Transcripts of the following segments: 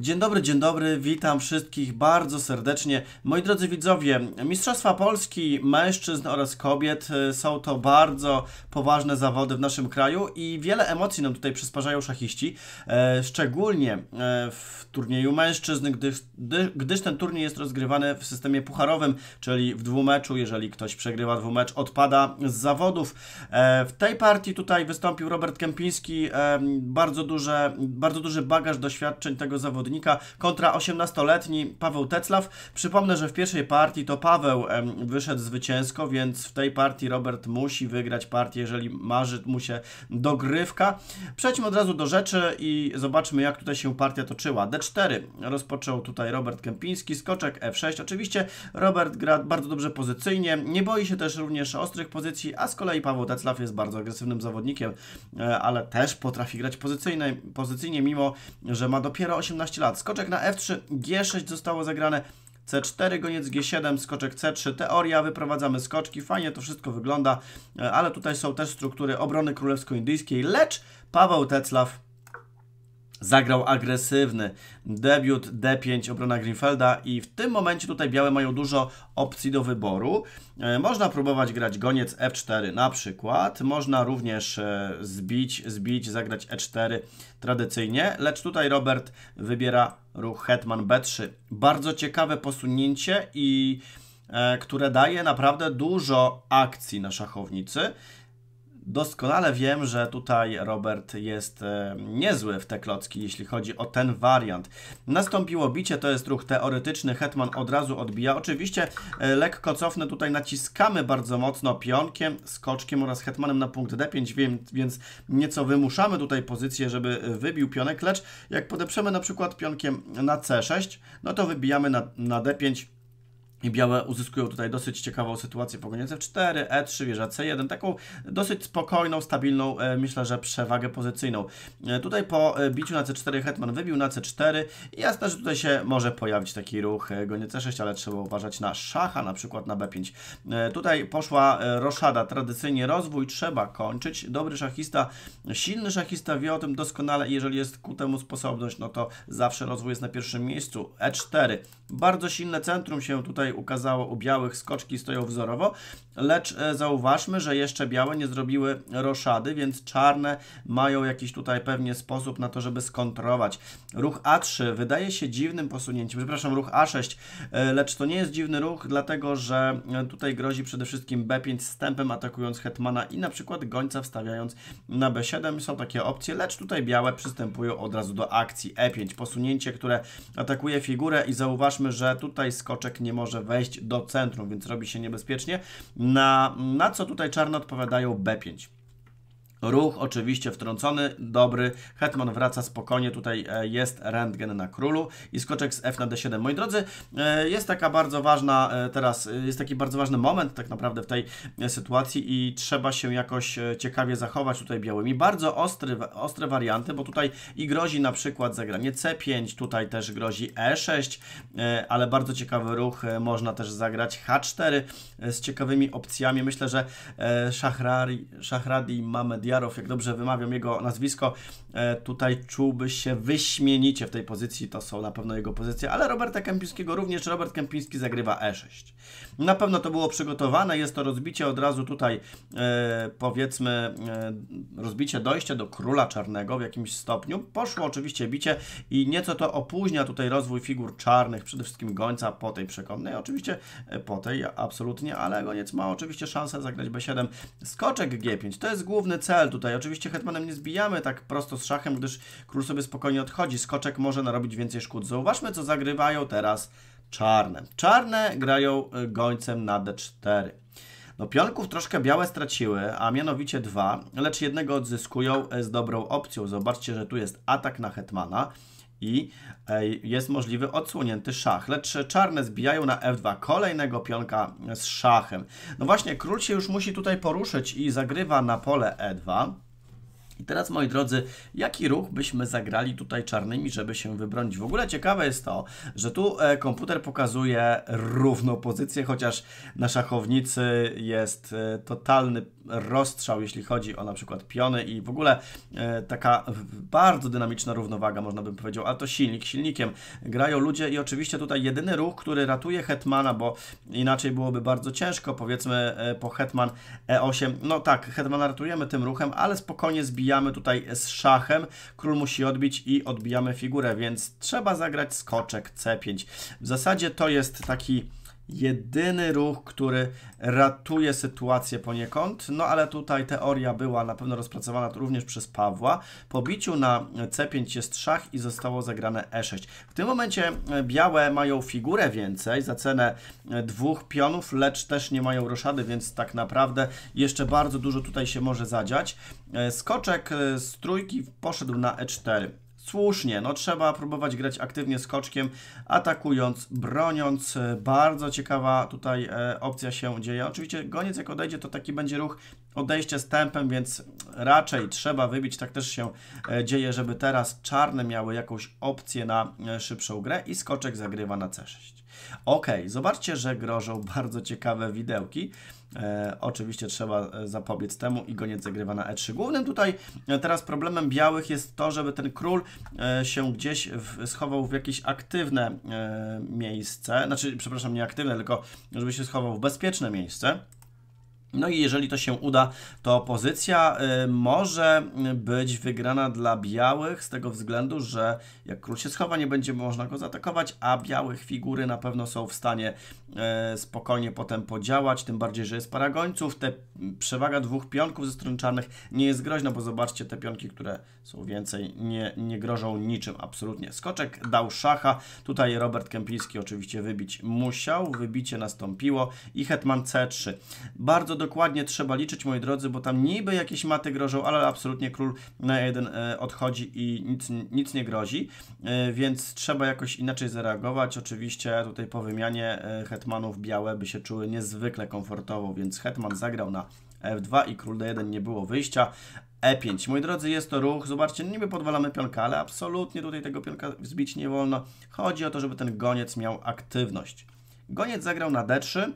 Dzień dobry, dzień dobry, witam wszystkich bardzo serdecznie. Moi drodzy widzowie, Mistrzostwa Polski mężczyzn oraz kobiet y, są to bardzo poważne zawody w naszym kraju i wiele emocji nam tutaj przysparzają szachiści, y, szczególnie y, w turnieju mężczyzn, gdyż, gdyż ten turniej jest rozgrywany w systemie pucharowym, czyli w dwumeczu, jeżeli ktoś przegrywa dwumecz, odpada z zawodów. E, w tej partii tutaj wystąpił Robert Kępiński, e, bardzo, duże, bardzo duży bagaż doświadczeń tego zawodu zawodnika kontra 18-letni Paweł Teclaw. Przypomnę, że w pierwszej partii to Paweł wyszedł zwycięsko, więc w tej partii Robert musi wygrać partię, jeżeli marzy mu się dogrywka. Przejdźmy od razu do rzeczy i zobaczmy, jak tutaj się partia toczyła. D4 rozpoczął tutaj Robert Kępiński, skoczek F6. Oczywiście Robert gra bardzo dobrze pozycyjnie, nie boi się też również ostrych pozycji, a z kolei Paweł Teclaw jest bardzo agresywnym zawodnikiem, e, ale też potrafi grać pozycyjnie, pozycyjnie mimo że ma dopiero 18 lat. Skoczek na F3, G6 zostało zagrane, C4, goniec G7, skoczek C3, teoria, wyprowadzamy skoczki, fajnie to wszystko wygląda, e, ale tutaj są też struktury obrony królewsko-indyjskiej, lecz Paweł Teclaw Zagrał agresywny debiut D5 obrona Greenfelda i w tym momencie tutaj białe mają dużo opcji do wyboru. E, można próbować grać goniec F4 na przykład, można również e, zbić, zbić, zagrać E4 tradycyjnie, lecz tutaj Robert wybiera ruch hetman B3. Bardzo ciekawe posunięcie i e, które daje naprawdę dużo akcji na szachownicy. Doskonale wiem, że tutaj Robert jest e, niezły w te klocki, jeśli chodzi o ten wariant. Nastąpiło bicie, to jest ruch teoretyczny, Hetman od razu odbija. Oczywiście e, lekko cofnę, tutaj naciskamy bardzo mocno pionkiem, skoczkiem oraz Hetmanem na punkt D5, wiem, więc nieco wymuszamy tutaj pozycję, żeby wybił pionek, lecz jak podeprzemy na przykład pionkiem na C6, no to wybijamy na, na D5, i białe uzyskują tutaj dosyć ciekawą sytuację po godzinie C4, E3, wieża C1, taką dosyć spokojną, stabilną, e, myślę, że przewagę pozycyjną. E, tutaj po e, biciu na C4 Hetman wybił na C4 i jasne, że tutaj się może pojawić taki ruch gonie C6, ale trzeba uważać na szacha, na przykład na B5. Tutaj poszła roszada, tradycyjnie rozwój, trzeba kończyć. Dobry szachista, silny szachista wie o tym doskonale i jeżeli jest ku temu sposobność, no to zawsze rozwój jest na pierwszym miejscu. E4, bardzo silne centrum się tutaj tutaj ukazało u białych skoczki stoją wzorowo, lecz e, zauważmy, że jeszcze białe nie zrobiły roszady, więc czarne mają jakiś tutaj pewnie sposób na to, żeby skontrować. Ruch A3 wydaje się dziwnym posunięciem, przepraszam, ruch A6, e, lecz to nie jest dziwny ruch, dlatego że e, tutaj grozi przede wszystkim B5 stępem atakując hetmana i na przykład gońca wstawiając na B7. Są takie opcje, lecz tutaj białe przystępują od razu do akcji E5. Posunięcie, które atakuje figurę i zauważmy, że tutaj skoczek nie może może wejść do centrum, więc robi się niebezpiecznie. Na, na co tutaj czarne odpowiadają B5. Ruch oczywiście wtrącony, dobry. Hetman wraca spokojnie, tutaj e, jest rentgen na królu i skoczek z F na D7. Moi drodzy, e, jest taka bardzo ważna e, teraz, jest taki bardzo ważny moment tak naprawdę w tej sytuacji i trzeba się jakoś ciekawie zachować tutaj białymi. Bardzo ostry, ostre warianty, bo tutaj i grozi na przykład zagranie C5, tutaj też grozi E6, ale bardzo ciekawy ruch, można też zagrać H4 z ciekawymi opcjami. Myślę, że Szachrari, Szachradi mamy Diarow, jak dobrze wymawiam jego nazwisko, e, tutaj czułby się wyśmienicie w tej pozycji, to są na pewno jego pozycje, ale Roberta Kępińskiego również, Robert Kępiński zagrywa E6. Na pewno to było przygotowane, jest to rozbicie od razu tutaj, e, powiedzmy, e, rozbicie dojścia do króla czarnego w jakimś stopniu, poszło oczywiście bicie i nieco to opóźnia tutaj rozwój figur czarnych, przede wszystkim gońca po tej przekonnej, oczywiście po tej absolutnie, ale goniec ma oczywiście szansę zagrać B7. Skoczek G5 to jest główny cel tutaj. Oczywiście hetmanem nie zbijamy tak prosto z szachem, gdyż król sobie spokojnie odchodzi. Skoczek może narobić więcej szkód. Zauważmy, co zagrywają teraz czarne. Czarne grają y, gońcem na D4. No pionków troszkę białe straciły, a mianowicie dwa, lecz jednego odzyskują y, z dobrą opcją. Zobaczcie, że tu jest atak na hetmana i e, jest możliwy odsłonięty szach. Lecz czarne zbijają na f2 kolejnego pionka z szachem. No właśnie, król się już musi tutaj poruszyć i zagrywa na pole e2. I teraz, moi drodzy, jaki ruch byśmy zagrali tutaj czarnymi, żeby się wybronić? W ogóle ciekawe jest to, że tu e, komputer pokazuje równą pozycję, chociaż na szachownicy jest e, totalny rozstrzał, jeśli chodzi o na przykład piony i w ogóle e, taka bardzo dynamiczna równowaga, można bym powiedział, a to silnik silnikiem. Grają ludzie i oczywiście tutaj jedyny ruch, który ratuje Hetmana, bo inaczej byłoby bardzo ciężko, powiedzmy e, po Hetman E8, no tak, Hetmana ratujemy tym ruchem, ale spokojnie zbijamy tutaj z szachem, król musi odbić i odbijamy figurę, więc trzeba zagrać skoczek C5. W zasadzie to jest taki jedyny ruch, który ratuje sytuację poniekąd, no ale tutaj teoria była na pewno rozpracowana również przez Pawła. Po biciu na C5 jest szach i zostało zagrane E6. W tym momencie e, białe mają figurę więcej za cenę e, dwóch pionów, lecz też nie mają roszady, więc tak naprawdę jeszcze bardzo dużo tutaj się może zadziać. E, skoczek z trójki poszedł na E4 słusznie. No trzeba próbować grać aktywnie skoczkiem, atakując, broniąc. E, bardzo ciekawa tutaj e, opcja się dzieje. Oczywiście goniec jak odejdzie, to taki będzie ruch odejście z tempem, więc raczej trzeba wybić, tak też się e, dzieje, żeby teraz czarne miały jakąś opcję na szybszą grę i skoczek zagrywa na C6. Ok, zobaczcie, że grożą bardzo ciekawe widełki. E, oczywiście trzeba e, zapobiec temu i goniec zagrywa na E3. Głównym tutaj e, teraz problemem białych jest to, żeby ten król się gdzieś schował w jakieś aktywne miejsce, znaczy, przepraszam, nie aktywne, tylko żeby się schował w bezpieczne miejsce. No i jeżeli to się uda, to pozycja y, może być wygrana dla białych z tego względu, że jak król się schowa, nie będzie można go zaatakować, a białych figury na pewno są w stanie y, spokojnie potem podziałać, tym bardziej, że jest para gońców. Te przewaga dwóch pionków ze strony czarnych nie jest groźna, bo zobaczcie, te pionki, które są więcej, nie, nie grożą niczym absolutnie. Skoczek dał szacha, tutaj Robert Kempiński oczywiście wybić musiał, wybicie nastąpiło i hetman c3. Bardzo dokładnie trzeba liczyć, moi drodzy, bo tam niby jakieś maty grożą, ale absolutnie król na jeden e, odchodzi i nic, nic nie grozi, e, więc trzeba jakoś inaczej zareagować. Oczywiście tutaj po wymianie e, hetmanów białe by się czuły niezwykle komfortowo, więc hetman zagrał na F2 i król D1 nie było wyjścia, E5. Moi drodzy, jest to ruch. Zobaczcie, no niby podwalamy pionka, ale absolutnie tutaj tego pionka zbić nie wolno. Chodzi o to, żeby ten goniec miał aktywność. Goniec zagrał na D3,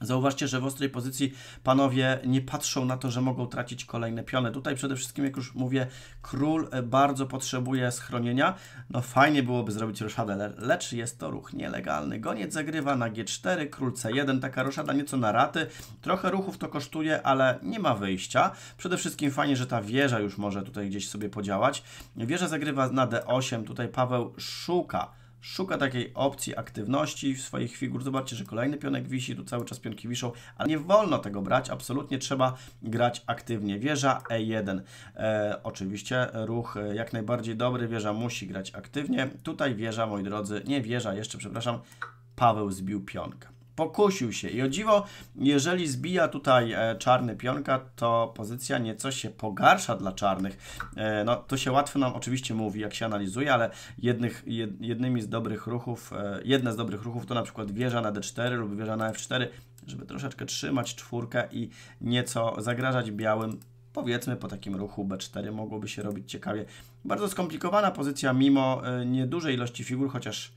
Zauważcie, że w ostrej pozycji panowie nie patrzą na to, że mogą tracić kolejne piony. Tutaj przede wszystkim, jak już mówię, król e, bardzo potrzebuje schronienia. No fajnie byłoby zrobić roszadę, lecz jest to ruch nielegalny. Goniec zagrywa na G4, król C1, taka roszada nieco na raty. Trochę ruchów to kosztuje, ale nie ma wyjścia. Przede wszystkim fajnie, że ta wieża już może tutaj gdzieś sobie podziałać. Wieża zagrywa na D8, tutaj Paweł szuka szuka takiej opcji aktywności w swoich figur. Zobaczcie, że kolejny pionek wisi, tu cały czas pionki wiszą, ale nie wolno tego brać, absolutnie trzeba grać aktywnie. Wieża E1, e, oczywiście ruch e, jak najbardziej dobry, wieża musi grać aktywnie. Tutaj wieża, moi drodzy, nie wieża, jeszcze przepraszam, Paweł zbił pionka pokusił się. I o dziwo, jeżeli zbija tutaj e, czarny pionka, to pozycja nieco się pogarsza dla czarnych. E, no, to się łatwo nam oczywiście mówi, jak się analizuje, ale jednych, jednymi z dobrych ruchów, e, jedne z dobrych ruchów to na przykład wieża na d4 lub wieża na f4, żeby troszeczkę trzymać czwórkę i nieco zagrażać białym powiedzmy po takim ruchu B4 mogłoby się robić ciekawie. Bardzo skomplikowana pozycja mimo niedużej ilości figur, chociaż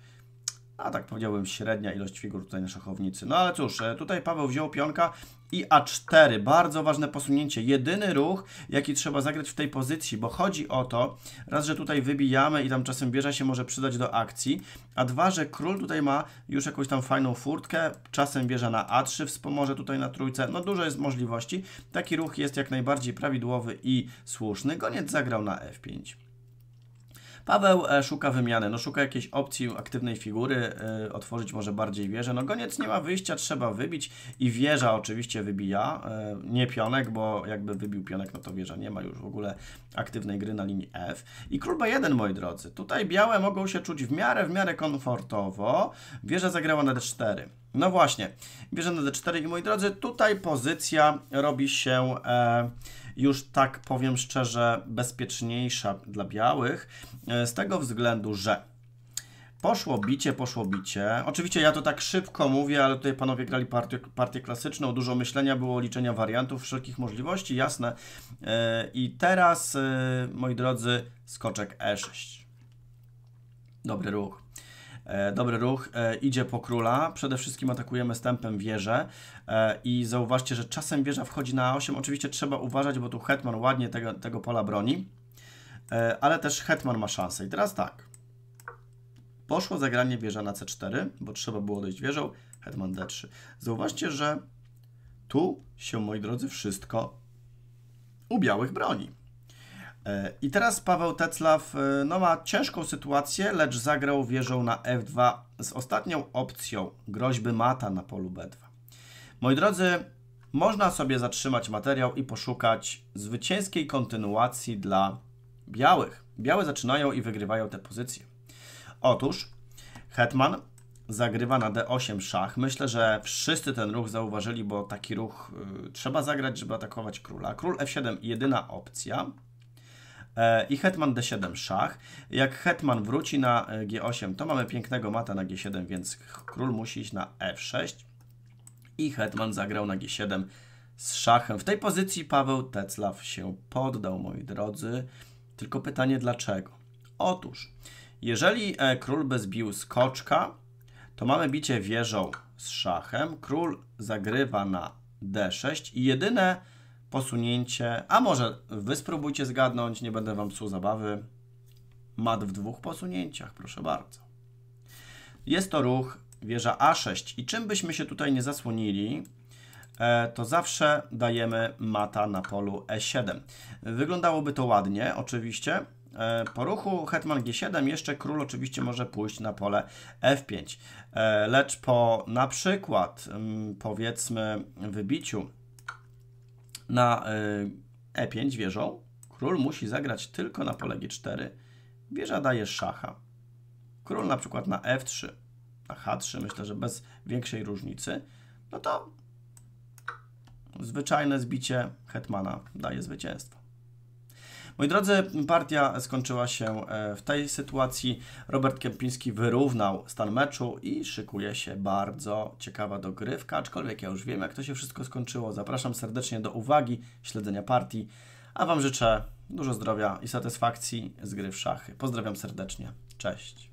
a tak powiedziałbym średnia ilość figur tutaj na szachownicy. No ale cóż, e, tutaj Paweł wziął pionka i A4. Bardzo ważne posunięcie. Jedyny ruch, jaki trzeba zagrać w tej pozycji, bo chodzi o to, raz, że tutaj wybijamy i tam czasem bierze się może przydać do akcji, a dwa, że król tutaj ma już jakąś tam fajną furtkę, czasem bierze na A3, wspomoże tutaj na trójce. No dużo jest możliwości. Taki ruch jest jak najbardziej prawidłowy i słuszny. Goniec zagrał na F5. Paweł e, szuka wymiany, no szuka jakiejś opcji aktywnej figury, e, otworzyć może bardziej wieżę. No goniec nie ma wyjścia, trzeba wybić i wieża oczywiście wybija, e, nie pionek, bo jakby wybił pionek, no to wieża nie ma już w ogóle aktywnej gry na linii F. I król B1, moi drodzy, tutaj białe mogą się czuć w miarę, w miarę komfortowo. Wieża zagrała na D4. No właśnie, wieża na D4 i moi drodzy, tutaj pozycja robi się... E, już tak powiem szczerze bezpieczniejsza dla białych e, z tego względu, że Poszło bicie, poszło bicie. Oczywiście ja to tak szybko mówię, ale tutaj panowie grali partię, partię klasyczną, dużo myślenia było, liczenia wariantów, wszelkich możliwości, jasne. E, I teraz, e, moi drodzy, skoczek E6. Dobry ruch. E, dobry ruch, e, idzie po króla, przede wszystkim atakujemy stępem wieżę e, i zauważcie, że czasem wieża wchodzi na 8, oczywiście trzeba uważać, bo tu hetman ładnie tego, tego pola broni, ale też hetman ma szansę i teraz tak, poszło zagranie wieża na c4, bo trzeba było dojść wieżą, hetman d3. Zauważcie, że tu się, moi drodzy, wszystko u białych broni. I teraz Paweł Teclaw e, no, ma ciężką sytuację, lecz zagrał wieżą na f2 z ostatnią opcją groźby mata na polu b2. Moi drodzy, można sobie zatrzymać materiał i poszukać zwycięskiej kontynuacji dla białych. Białe zaczynają i wygrywają te pozycje. Otóż Hetman zagrywa na d8 szach. Myślę, że wszyscy ten ruch zauważyli, bo taki ruch y, trzeba zagrać, żeby atakować króla. Król f7 jedyna opcja. E, i hetman d7 szach. Jak hetman wróci na e, g8, to mamy pięknego mata na g7, więc król musi iść na f6 i hetman zagrał na g7 z szachem. W tej pozycji Paweł Teclaw się poddał, moi drodzy. Tylko pytanie dlaczego? Otóż, jeżeli e, król by zbił skoczka, to mamy bicie wieżą z szachem. Król zagrywa na d6 i jedyne posunięcie, a może Wy spróbujcie zgadnąć, nie będę Wam psuł zabawy. Mat w dwóch posunięciach, proszę bardzo. Jest to ruch wieża A6 i czym byśmy się tutaj nie zasłonili, e, to zawsze dajemy mata na polu E7. Wyglądałoby to ładnie, oczywiście. E, po ruchu hetman G7 jeszcze król oczywiście może pójść na pole F5, e, lecz po na przykład mm, powiedzmy wybiciu na y, e5 wieżą, król musi zagrać tylko na pole g4. Wieża daje szacha. Król na przykład na f3, na h3, myślę, że bez większej różnicy, no to zwyczajne zbicie hetmana daje zwycięstwo. Moi drodzy, partia skończyła się e, w tej sytuacji. Robert Kępiński wyrównał stan meczu i szykuje się bardzo ciekawa dogrywka, aczkolwiek ja już wiem, jak to się wszystko skończyło. Zapraszam serdecznie do uwagi, śledzenia partii, a Wam życzę dużo zdrowia i satysfakcji z gry w szachy. Pozdrawiam serdecznie. Cześć.